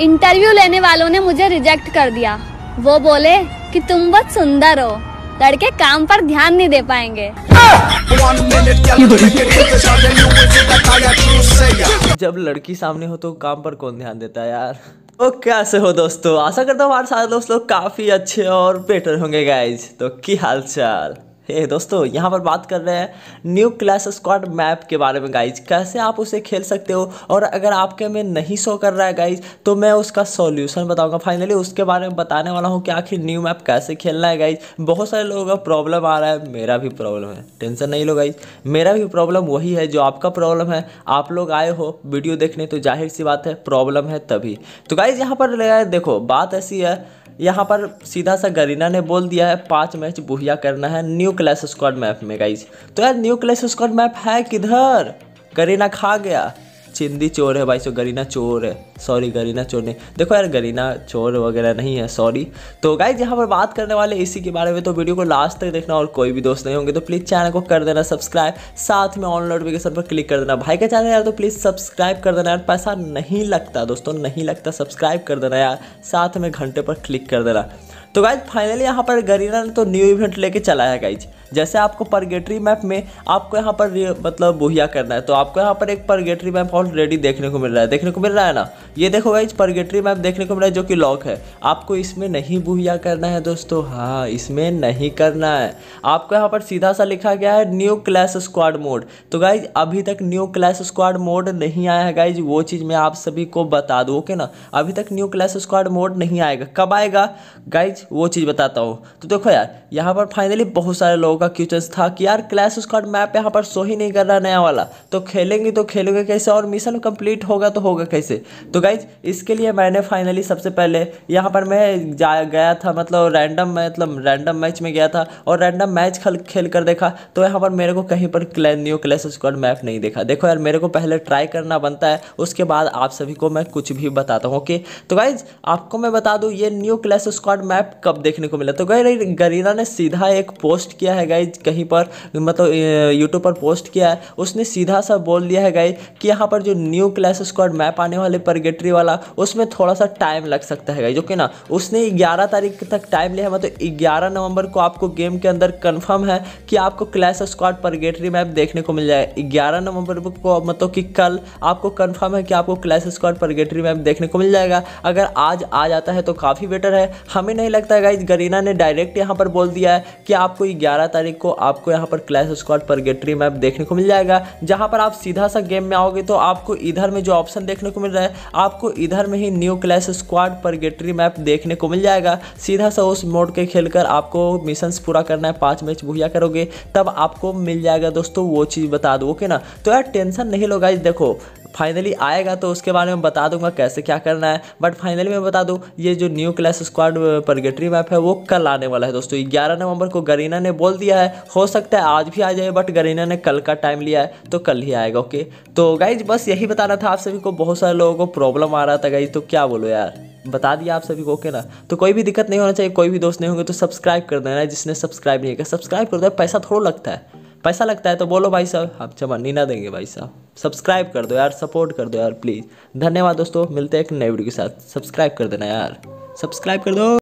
interview लेने वालों ने मुझे रिजेक्ट कर दिया वो बोले कि तुम बहुत सुंदर हो लड़के काम पर ध्यान नहीं दे पाएंगे जब लड़की सामने हो तो काम पर कौन ध्यान देता है यार तो कैसे हो दोस्तों आशा करता हूँ हमारे सारे दोस्त लोग काफी अच्छे और बेटर होंगे गाइज तो की हाल चाल ए दोस्तों यहाँ पर बात कर रहे हैं न्यू क्लैश स्क्वाड मैप के बारे में गाइज कैसे आप उसे खेल सकते हो और अगर आपके में नहीं शो कर रहा है गाइज तो मैं उसका सॉल्यूशन बताऊंगा फाइनली उसके बारे में बताने वाला हूँ कि आखिर न्यू मैप कैसे खेलना है गाइज बहुत सारे लोगों का प्रॉब्लम आ रहा है मेरा भी प्रॉब्लम है टेंशन नहीं लो गाइज मेरा भी प्रॉब्लम वही है जो आपका प्रॉब्लम है आप लोग आए हो वीडियो देखने तो जाहिर सी बात है प्रॉब्लम है तभी तो गाइज यहाँ पर देखो बात ऐसी है यहाँ पर सीधा सा गरीना ने बोल दिया है पाँच मैच बुहिया करना है न्यू क्लास स्क्वाड मैप में गाइज तो यार न्यू क्लास स्क्वाड मैप है किधर गरीना खा गया चिंदी चोर है भाई सो गरीना चोर है सॉरी गरीना चोर नहीं देखो यार गरीना चोर वगैरह नहीं है सॉरी तो गाइज यहाँ पर बात करने वाले इसी के बारे में तो वीडियो को लास्ट तक देखना और कोई भी दोस्त नहीं होंगे तो प्लीज़ चैनल को कर देना सब्सक्राइब साथ में ऑन नोटिफिकेशन पर क्लिक कर देना भाई का चैनल यार तो प्लीज़ सब्सक्राइब कर देना यार पैसा नहीं लगता दोस्तों नहीं लगता सब्सक्राइब कर देना यार साथ में घंटे पर क्लिक कर देना तो गाइज फाइनली यहाँ पर गरीना ने तो न्यू इवेंट लेके चलाया गाइज जैसे आपको परगेटरी मैप में आपको यहाँ पर मतलब बुहिया करना है तो आपको यहाँ पर एक परगेटरी मैप ऑलरेडी देखने को मिल रहा है देखने को मिल रहा है ना ये देखो गाइज परगेटरी मैप देखने को मिल रहा है जो कि लॉक है आपको इसमें नहीं बुहिया करना है दोस्तों हाँ इसमें नहीं करना है आपको यहाँ पर सीधा सा लिखा गया है न्यू क्लैश स्क्वाड मोड तो गाइज अभी तक न्यू क्लैश स्क्वाड मोड नहीं आया है गाइज वो चीज़ मैं आप सभी को बता दूँ ओके ना अभी तक न्यू क्लैश स्क्वाड मोड नहीं आएगा कब आएगा गाइज वो चीज़ बताता हूँ तो देखो यार यहाँ पर फाइनली बहुत सारे लोगों का क्वेश्चन था कि यार क्लैश स्कॉट मैप यहाँ पर शो ही नहीं कर रहा नया वाला तो खेलेंगे तो खेलोगे कैसे और मिशन कंप्लीट होगा तो होगा कैसे तो गाइज इसके लिए मैंने फाइनली सबसे पहले यहाँ पर मैं जा गया था मतलब रैंडम मतलब रैंडम मैच में गया था और रैंडम मैच खेल खेल कर देखा तो यहाँ पर मेरे को कहीं पर clan new clash squad map नहीं देखा देखो यार मेरे को पहले ट्राई करना बनता है उसके बाद आप सभी को मैं कुछ भी बताता हूँ ओके तो गाइज आपको मैं बता दूँ ये न्यू क्लैश स्क्वाड मैप कब देखने को मिला तो गई गरीना ने सीधा एक पोस्ट किया है गाइज कहीं पर मतलब यूट्यूब पर पोस्ट किया है उसने सीधा सा बोल दिया है गाइज कि यहाँ पर जो न्यू क्लास स्क्वाड मैप आने वाले परगेटरी वाला उसमें थोड़ा सा टाइम लग सकता है गाइज ओके ना उसने ग्यारह तारीख तक टाइम लिया है मतलब ग्यारह नवंबर को आपको गेम के अंदर कन्फर्म है कि आपको क्लैश स्क्वाड परगेटरी मैप देखने को मिल जाए ग्यारह नवंबर को मतलब कि कल आपको कन्फर्म है कि आपको क्लैश स्क्वाड परगेटरी मैप देखने को मिल जाएगा अगर आज आ जाता है तो काफ़ी बेटर है हमें नहीं लगता है गाइज गरीना ने डायरेक्ट यहाँ पर बोल दिया है कि आपको ग्यारह तारीख को आपको यहाँ पर क्लैश स्क्वाड परगेटरी मैप देखने को मिल जाएगा जहाँ पर आप सीधा सा गेम में आओगे तो आपको इधर में जो ऑप्शन देखने को मिल रहा है आपको इधर में ही new clash squad purgatory map देखने को मिल जाएगा सीधा सा उस मोड के खेल आपको मिशन पूरा करना है पाँच मैच भूया करोगे तब आपको मिल जाएगा दोस्तों वो चीज़ बता दो ओके ना तो यार टेंशन नहीं लो गाइज देखो फाइनली आएगा तो उसके बारे में बता दूंगा कैसे क्या करना है बट फाइनली मैं बता दूँ ये जो new clash squad purgatory map है वो कल आने वाला है दोस्तों ग्यारह नवंबर को गरीना ने बोल दिया है हो सकता है आज भी आ जाए बट गरीना ने कल का टाइम लिया है तो कल ही आएगा ओके तो गाइज बस यही बताना था आप सभी को बहुत सारे लोगों को प्रॉब्लम आ रहा था गाइज तो क्या बोलो यार बता दिया आप सभी को ओके ना तो कोई भी दिक्कत नहीं होना चाहिए कोई भी दोस्त नहीं होंगे तो सब्सक्राइब कर देना जिसने सब्सक्राइब नहीं किया सब्सक्राइब कर दो पैसा थोड़ा लगता है पैसा लगता है तो बोलो भाई साहब हम नहीं ना देंगे भाई साहब सब्सक्राइब कर दो यार सपोर्ट कर दो यार प्लीज़ धन्यवाद दोस्तों मिलते हैं एक नए वीडियो के साथ सब्सक्राइब कर देना यार सब्सक्राइब कर दो